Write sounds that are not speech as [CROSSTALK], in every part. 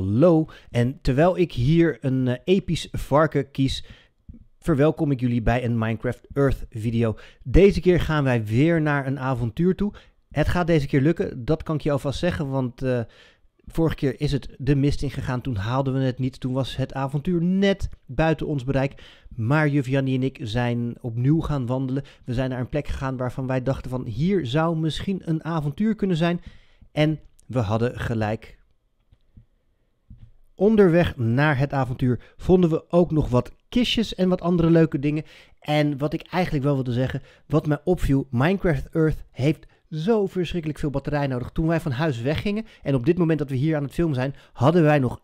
hallo. En terwijl ik hier een eh, episch varken kies, verwelkom ik jullie bij een Minecraft Earth video. Deze keer gaan wij weer naar een avontuur toe. Het gaat deze keer lukken, dat kan ik je alvast zeggen, want eh, vorige keer is het de mist ingegaan. Toen haalden we het niet, toen was het avontuur net buiten ons bereik. Maar juf Jannie en ik zijn opnieuw gaan wandelen. We zijn naar een plek gegaan waarvan wij dachten van hier zou misschien een avontuur kunnen zijn. En we hadden gelijk. Onderweg naar het avontuur vonden we ook nog wat kistjes en wat andere leuke dingen. En wat ik eigenlijk wel wilde zeggen, wat mij opviel, Minecraft Earth heeft zo verschrikkelijk veel batterij nodig. Toen wij van huis weggingen en op dit moment dat we hier aan het filmen zijn, hadden wij nog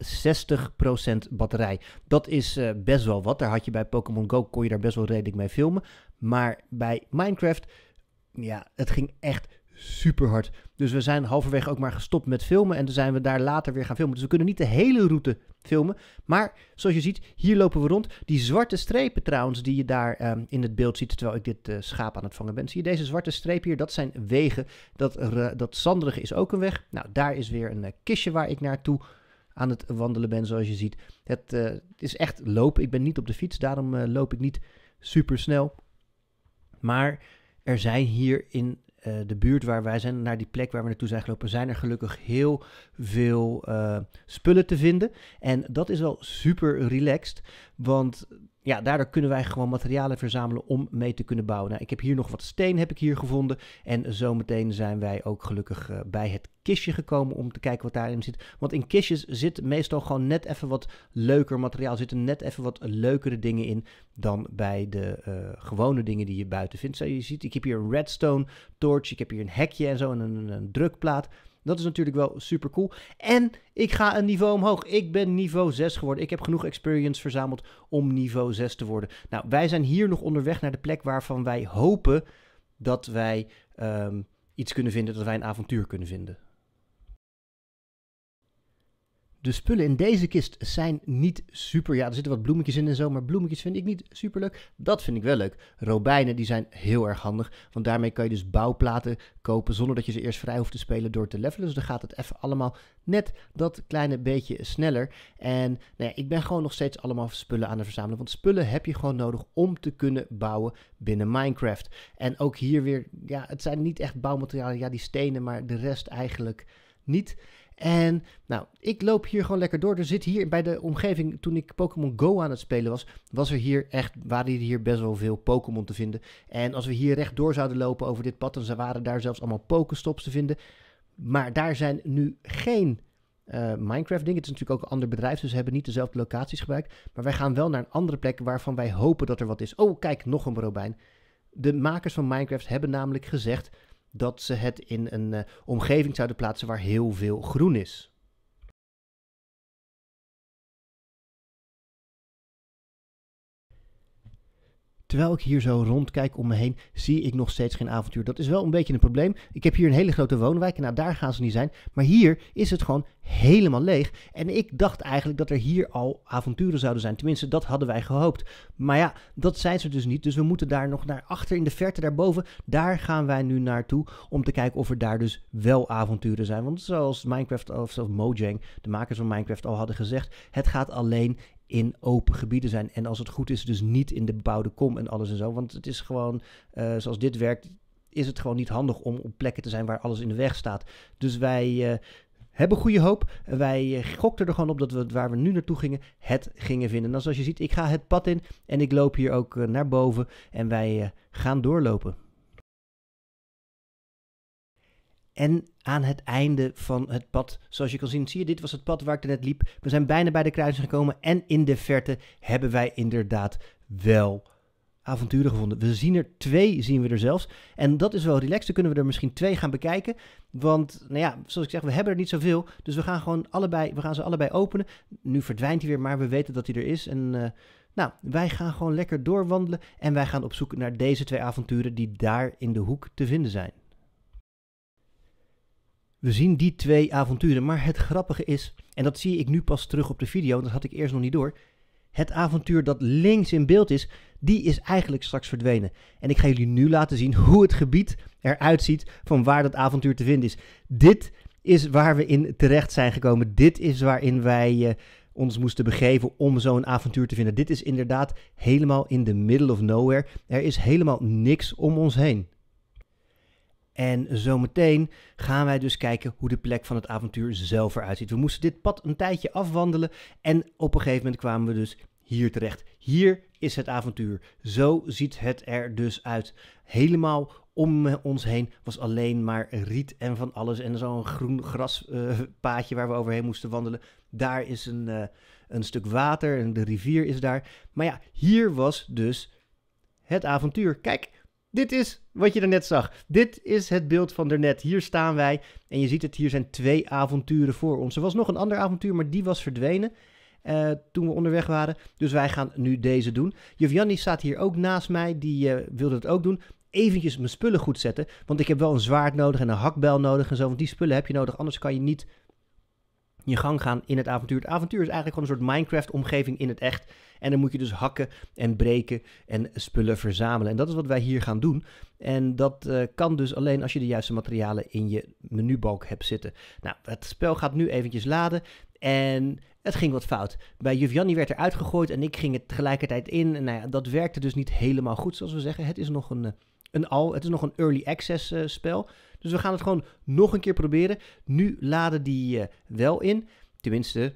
60% batterij. Dat is eh, best wel wat. Daar had je bij Pokémon Go kon je daar best wel redelijk mee filmen. Maar bij Minecraft, ja, het ging echt super hard. Dus we zijn halverwege ook maar gestopt met filmen. En toen zijn we daar later weer gaan filmen. Dus we kunnen niet de hele route filmen. Maar zoals je ziet, hier lopen we rond. Die zwarte strepen trouwens, die je daar ehm, in het beeld ziet. Terwijl ik dit eh, schaap aan het vangen ben. Zie je deze zwarte streep hier? Dat zijn wegen. Dat, eh, dat zanderige is ook een weg. Nou, daar is weer een eh, kistje waar ik naartoe aan het wandelen ben. Zoals je ziet. Het is echt lopen. Ik ben niet op de fiets. Daarom loop ik niet super snel. Maar er zijn hier in eh, de buurt waar wij zijn, naar die plek waar we naartoe zijn gelopen, zijn er gelukkig heel veel eh, spullen te vinden. En dat is wel super relaxed, want ja, daardoor kunnen wij gewoon materialen verzamelen om mee te kunnen bouwen. Nou, ik heb hier nog wat steen heb ik hier gevonden. En zometeen zijn wij ook gelukkig eh, bij het kistje gekomen om te kijken wat daarin zit. Want in kistjes zit meestal gewoon net even wat leuker materiaal. Zitten net even wat leukere dingen in dan bij de eh, gewone dingen die je buiten vindt. Zo je ziet, ik heb hier een redstone torch, ik heb hier een hekje en zo en een drukplaat. Dat is natuurlijk wel super cool. En ik ga een niveau omhoog. Ik ben niveau 6 geworden. Ik heb genoeg experience verzameld om niveau 6 te worden. Nou, wij zijn hier nog onderweg naar de plek waarvan wij hopen dat wij ehm, iets kunnen vinden, dat wij een avontuur kunnen vinden. De spullen in deze kist zijn niet super. Ja, er zitten wat bloemetjes in en zo, maar bloemetjes vind ik niet super leuk. Dat vind ik wel leuk. Robijnen die zijn heel erg handig, want daarmee kan je dus bouwplaten kopen zonder dat je ze eerst vrij hoeft te spelen door te levelen. Dus dan gaat het even allemaal net dat kleine beetje sneller. En nou ja, ik ben gewoon nog steeds allemaal spullen aan het verzamelen, want spullen heb je gewoon nodig om te kunnen bouwen binnen Minecraft. En ook hier weer, ja, het zijn niet echt bouwmaterialen, ja, die stenen, maar de rest eigenlijk niet. En nou, ik loop hier gewoon lekker door. Er zit hier bij de omgeving, toen ik Pokémon Go aan het spelen was, was er hier echt, waren hier best wel veel Pokémon te vinden. En als we hier rechtdoor zouden lopen over dit pad, dan waren daar zelfs allemaal Pokéstops te vinden. Maar daar zijn nu geen eh, Minecraft dingen. Het is natuurlijk ook een ander bedrijf, dus ze hebben niet dezelfde locaties gebruikt. Maar wij gaan wel naar een andere plek waarvan wij hopen dat er wat is. Oh, kijk, nog een Robijn. De makers van Minecraft hebben namelijk gezegd dat ze het in een eh, omgeving zouden plaatsen waar heel veel groen is. terwijl ik hier zo rondkijk om me heen, zie ik nog steeds geen avontuur. Dat is wel een beetje een probleem. Ik heb hier een hele grote woonwijk en nou, daar gaan ze niet zijn. Maar hier is het gewoon helemaal leeg. En ik dacht eigenlijk dat er hier al avonturen zouden zijn. Tenminste, dat hadden wij gehoopt. Maar ja, dat zijn ze dus niet. Dus we moeten daar nog naar achter in de verte daarboven. Daar gaan wij nu naartoe om te kijken of er daar dus wel avonturen zijn. Want zoals Minecraft of zelfs Mojang, de makers van Minecraft, al hadden gezegd, het gaat alleen in open gebieden zijn. En als het goed is, dus niet in de bebouwde kom en alles en zo. Want het is gewoon, eh, zoals dit werkt, is het gewoon niet handig om op plekken te zijn waar alles in de weg staat. Dus wij eh, hebben goede hoop. Wij eh, gokten er gewoon op dat we waar we nu naartoe gingen, het gingen vinden. Nou, zoals je ziet, ik ga het pad in en ik loop hier ook naar boven en wij gaan doorlopen. En aan het einde van het pad, zoals je kan zien, zie je, dit was het pad waar ik net liep. We zijn bijna bij de kruising gekomen en in de verte hebben wij inderdaad wel avonturen gevonden. We zien er twee, zien we er zelfs. En dat is wel relaxed, dan kunnen we er misschien twee gaan bekijken. Want, nou ja, zoals ik zeg, we hebben er niet zoveel. Dus we gaan gewoon allebei, we gaan ze allebei openen. Nu verdwijnt hij weer, maar we weten dat hij er is. En... Eh, nou, wij gaan gewoon lekker doorwandelen en wij gaan op zoek naar deze twee avonturen die daar in de hoek te vinden zijn. We zien die twee avonturen, maar het grappige is, en dat zie ik nu pas terug op de video, dat had ik eerst nog niet door. Het avontuur dat links in beeld is, die is eigenlijk straks verdwenen. En ik ga jullie nu laten zien hoe het gebied eruit ziet van waar dat avontuur te vinden is. Dit is waar we in terecht zijn gekomen. Dit is waarin wij eh, ons moesten begeven om zo'n avontuur te vinden. Dit is inderdaad helemaal in the middle of nowhere. Er is helemaal niks om ons heen. En zometeen gaan wij dus kijken hoe de plek van het avontuur zelf eruit ziet. We moesten dit pad een tijdje afwandelen en op een gegeven moment kwamen we dus hier terecht. Hier is het avontuur. Zo ziet het er dus uit. Helemaal om eh, ons heen was alleen maar riet en van alles. En zo'n groen graspaadje eh, waar we overheen moesten wandelen. Daar is een, eh, een stuk water en de rivier is daar. Maar ja, hier was dus het avontuur. Kijk, dit is wat je daarnet zag. Dit is het beeld van daarnet. Hier staan wij en je ziet het, hier zijn twee avonturen voor ons. Er was nog een ander avontuur, maar die was verdwenen eh, toen we onderweg waren. Dus wij gaan nu deze doen. Jovjanni staat hier ook naast mij, die eh, wilde het ook doen. Eventjes mijn spullen goed zetten, want ik heb wel een zwaard nodig en een hakbel nodig en zo. Want die spullen heb je nodig, anders kan je niet je gang gaan in het avontuur. Het avontuur is eigenlijk gewoon een soort Minecraft-omgeving in het echt. En dan moet je dus hakken en breken en spullen verzamelen. En dat is wat wij hier gaan doen. En dat eh, kan dus alleen als je de juiste materialen in je menubalk hebt zitten. Nou, het spel gaat nu eventjes laden. En het ging wat fout. Bij juf werd er uitgegooid en ik ging het tegelijkertijd in. En nou ja, dat werkte dus niet helemaal goed, zoals we zeggen. Het is nog een... Eh, een al. Het is nog een early access eh, spel. Dus we gaan het gewoon nog een keer proberen. Nu laden die eh, wel in. Tenminste,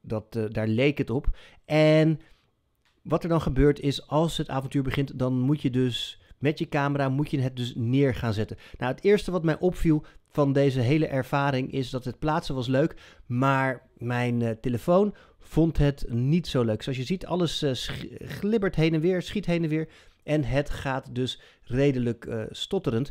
dat, eh, daar leek het op. En wat er dan gebeurt is, als het avontuur begint, dan moet je dus met je camera moet je het dus neer gaan zetten. Nou, het eerste wat mij opviel van deze hele ervaring is dat het plaatsen was leuk, maar mijn telefoon vond het niet zo leuk. Zoals je ziet, alles uh, glibbert heen en weer, schiet heen en weer. En het gaat dus redelijk eh, stotterend.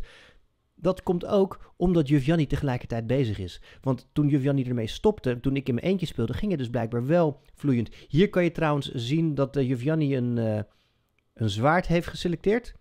Dat komt ook omdat juf tegelijkertijd bezig is. Want toen juf ermee stopte, toen ik in mijn eentje speelde, ging het dus blijkbaar wel vloeiend. Hier kan je trouwens zien dat uh, een, eh, een zwaard heeft geselecteerd.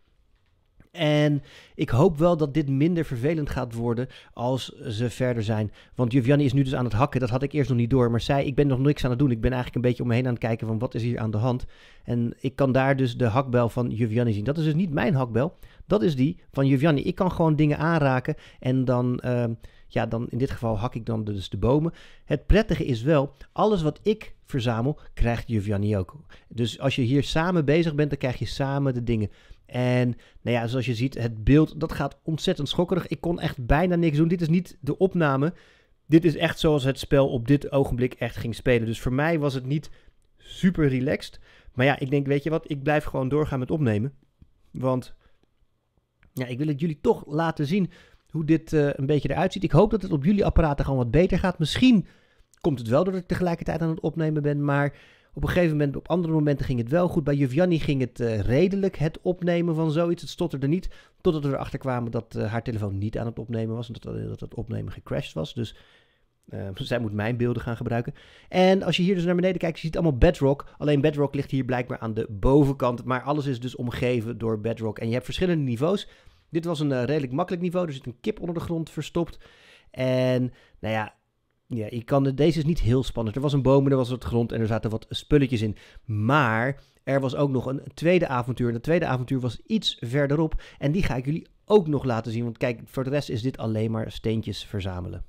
En ik hoop wel dat dit minder vervelend gaat worden als ze verder zijn. Want Juviani is nu dus aan het hakken. Dat had ik eerst nog niet door. Maar zij, ik ben nog niks aan het doen. Ik ben eigenlijk een beetje om me heen aan het kijken van wat is hier aan de hand. En ik kan daar dus de hakbel van Juviani zien. Dat is dus niet mijn hakbel. Dat is die van Juviani. Ik kan gewoon dingen aanraken en dan... Ehm, ja, dan in dit geval hak ik dan dus de bomen. Het prettige is wel, alles wat ik verzamel, krijgt Juviani. ook. Dus als je hier samen bezig bent, dan krijg je samen de dingen. En nou ja, zoals je ziet, het beeld dat gaat ontzettend schokkerig. Ik kon echt bijna niks doen. Dit is niet de opname. Dit is echt zoals het spel op dit ogenblik echt ging spelen. Dus voor mij was het niet super relaxed. Maar ja, ik denk, weet je wat, ik blijf gewoon doorgaan met opnemen. Want ja, ik wil het jullie toch laten zien hoe dit uh, een beetje eruit ziet. Ik hoop dat het op jullie apparaten gewoon wat beter gaat. Misschien komt het wel doordat ik tegelijkertijd aan het opnemen ben, maar op een gegeven moment, op andere momenten ging het wel goed. Bij Juvjanni ging het eh, redelijk, het opnemen van zoiets. Het stotterde niet, totdat we erachter kwamen dat eh, haar telefoon niet aan het opnemen was. En eh, dat, het opnemen gecrashed was. Dus zij moet mijn beelden gaan gebruiken. En als je hier dus naar beneden kijkt, je ziet allemaal bedrock. Alleen bedrock ligt hier blijkbaar aan de bovenkant. Maar alles is dus omgeven door bedrock. En je hebt verschillende niveaus. Dit was een redelijk makkelijk niveau. Er zit een kip onder de grond verstopt. En nou ja, ja, ik kan deze is niet heel spannend. Er was een boom en er was wat grond en er zaten wat spulletjes in. Maar er was ook nog een tweede avontuur. En dat tweede avontuur was iets verderop. En die ga ik jullie ook nog laten zien. Want kijk, voor de rest is dit alleen maar steentjes verzamelen.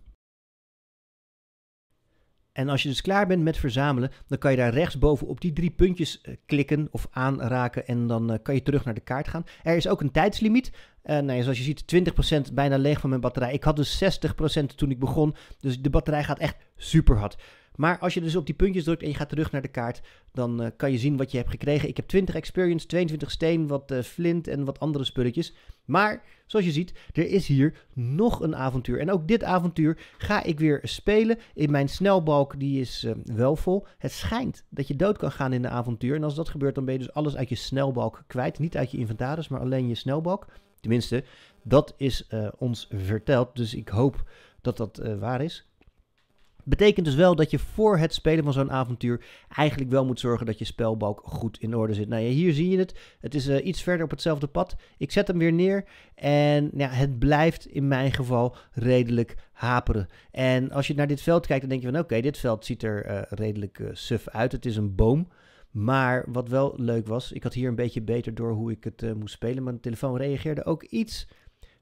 En als je dus klaar bent met verzamelen, dan kan je daar rechtsboven op die drie puntjes eh, klikken of aanraken en dan eh, kan je terug naar de kaart gaan. Er is ook een tijdslimiet. Uh, nou, zoals je ziet, 20% bijna leeg van mijn batterij. Ik had dus 60% toen ik begon, dus de batterij gaat echt super hard. Maar als je dus op die puntjes drukt en je gaat terug naar de kaart, dan eh, kan je zien wat je hebt gekregen. Ik heb 20 experience, 22 steen, wat eh, flint en wat andere spulletjes. Maar zoals je ziet, er is hier nog een avontuur. En ook dit avontuur ga ik weer spelen. In mijn snelbalk, die is eh, wel vol. Het schijnt dat je dood kan gaan in de avontuur. En als dat gebeurt, dan ben je dus alles uit je snelbalk kwijt. Niet uit je inventaris, maar alleen je snelbalk. Tenminste, dat is ons verteld. Dus ik hoop dat dat waar is. Betekent dus wel dat je voor het spelen van zo'n avontuur eigenlijk wel moet zorgen dat je spelbalk goed in orde zit. Nou ja, hier zie je het. Het is eh, iets verder op hetzelfde pad. Ik zet hem weer neer en nou ja, het blijft in mijn geval redelijk haperen. En als je naar dit veld kijkt, dan denk je van oké, dit veld ziet er eh, redelijk uh, suf uit. Het is een boom. Maar wat wel leuk was, ik had hier een beetje beter door hoe ik het moest spelen. Mijn telefoon reageerde ook iets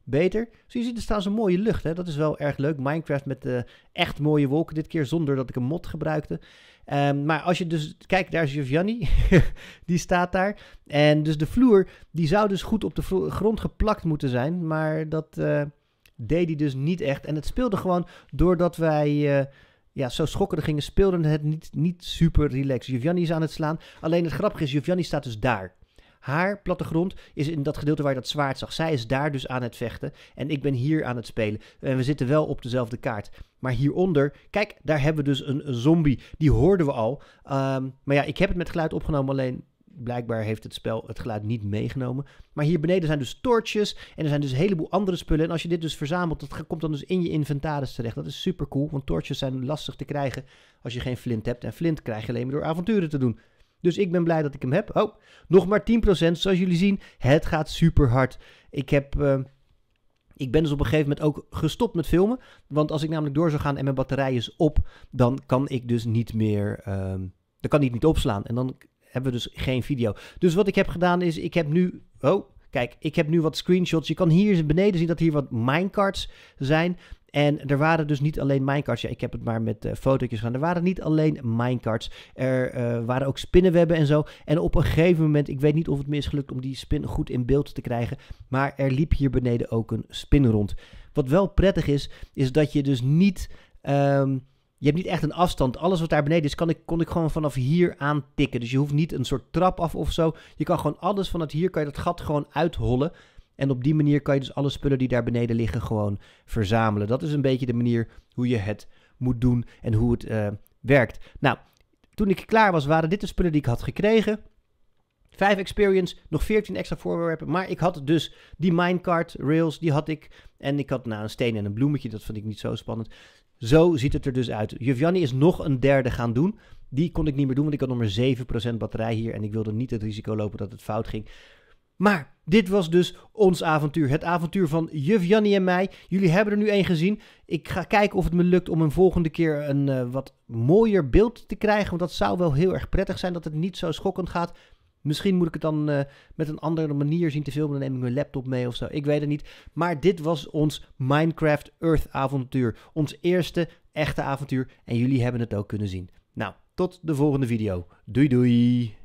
beter. Zo je ziet, er staan zo'n mooie lucht. Hè? Dat is wel erg leuk. Minecraft met de eh, echt mooie wolken dit keer, zonder dat ik een mod gebruikte. Ehm, maar als je dus kijkt, daar is Giovanni, [LAUGHS] die staat daar. En dus de vloer, die zou dus goed op de grond geplakt moeten zijn, maar dat eh, deed hij dus niet echt. En het speelde gewoon doordat wij eh, ja, zo schokkend gingen, speelden het niet, niet super relaxed. Giovanni is aan het slaan, alleen het grappige is, Giovanni staat dus daar. Haar plattegrond is in dat gedeelte waar je dat zwaard zag. Zij is daar dus aan het vechten. En ik ben hier aan het spelen. En we zitten wel op dezelfde kaart. Maar hieronder, kijk, daar hebben we dus een, zombie. Die hoorden we al. Ehm, maar ja, ik heb het met geluid opgenomen. Alleen blijkbaar heeft het spel het geluid niet meegenomen. Maar hier beneden zijn dus torches en er zijn dus een heleboel andere spullen. En als je dit dus verzamelt, dat komt dan dus in je inventaris terecht. Dat is super cool, want torches zijn lastig te krijgen als je geen flint hebt. En flint krijg je alleen maar door avonturen te doen. Dus ik ben blij dat ik hem heb. Oh, nog maar 10%. Zoals jullie zien, het gaat super hard. Ik heb. Ehm, ik ben dus op een gegeven moment ook gestopt met filmen. Want als ik namelijk door zou gaan en mijn batterij is op, dan kan ik dus niet meer. Ehm, dan kan ik niet opslaan. En dan hebben we dus geen video. Dus wat ik heb gedaan is, ik heb nu. Oh, Kijk, ik heb nu wat screenshots. Je kan hier beneden zien dat hier wat minecarts zijn. En er waren dus niet alleen minecarts. Ja, ik heb het maar met uh, fotootjes gaan. Er waren niet alleen minecarts. Er eh, waren ook spinnenwebben en zo. En op een gegeven moment, ik weet niet of het me is gelukt om die spin goed in beeld te krijgen. Maar er liep hier beneden ook een spin rond. Wat wel prettig is, is dat je dus niet. Ehm, je hebt niet echt een afstand. Alles wat daar beneden is, kan ik, kon ik gewoon vanaf hier aantikken. Dus je hoeft niet een soort trap af of zo. Je kan gewoon alles vanaf hier, kan je dat gat gewoon uithollen. En op die manier kan je dus alle spullen die daar beneden liggen gewoon verzamelen. Dat is een beetje de manier hoe je het moet doen en hoe het eh, werkt. Nou, toen ik klaar was, waren dit de spullen die ik had gekregen. 5 experience, nog 14 extra voorwerpen. Maar ik had dus die minecart rails, die had ik. En ik had nou, een steen en een bloemetje, dat vond ik niet zo spannend. Zo ziet het er dus uit. Janni is nog een derde gaan doen. Die kon ik niet meer doen, want ik had nog maar 7% batterij hier. En ik wilde niet het risico lopen dat het fout ging. Maar dit was dus ons avontuur. Het avontuur van juf Jannie en mij. Jullie hebben er nu één gezien. Ik ga kijken of het me lukt om een volgende keer een eh, wat mooier beeld te krijgen. Want dat zou wel heel erg prettig zijn dat het niet zo schokkend gaat. Misschien moet ik het dan eh, met een andere manier zien te filmen. Dan neem ik mijn laptop mee of zo. Ik weet het niet. Maar dit was ons Minecraft Earth avontuur. Ons eerste echte avontuur. En jullie hebben het ook kunnen zien. Nou, tot de volgende video. Doei doei!